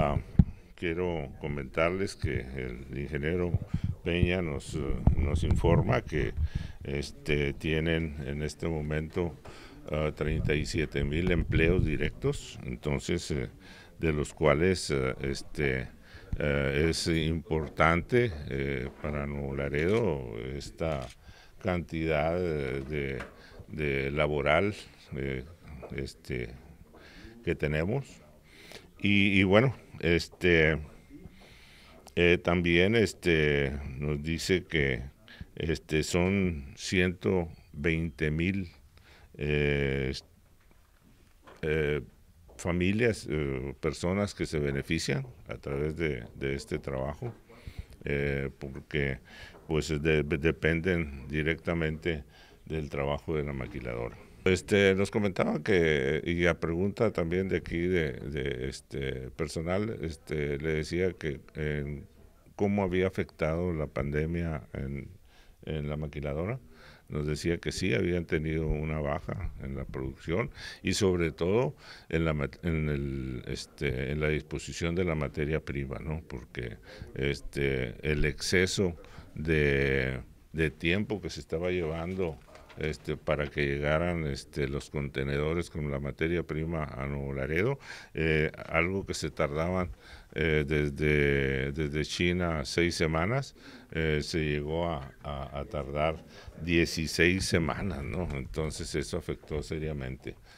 Ah, quiero comentarles que el ingeniero Peña nos, eh, informa que este, tienen en este momento 37 ah, mil empleos directos, entonces eh, de los cuales eh, este, es importante para Nuevo Laredo esta cantidad de, laboral este, que tenemos y, bueno, este eh, también este nos dice que este son 120 mil eh, eh, familias, personas que se benefician a través de, este trabajo, porque pues dependen directamente del trabajo de la maquiladora. Este, nos comentaba que, y a pregunta también de aquí de, este personal, este, le decía que cómo había afectado la pandemia en, en la maquiladora nos decía que sí habían tenido una baja en la producción y sobre todo en la en el este en la disposición de la materia prima no porque este el exceso de, de tiempo que se estaba llevando este, para que llegaran este, los contenedores con la materia prima a Nuevo Laredo, eh, algo que se tardaban eh, desde, China seis semanas, eh, se llegó a, tardar 16 semanas, Entonces eso afectó seriamente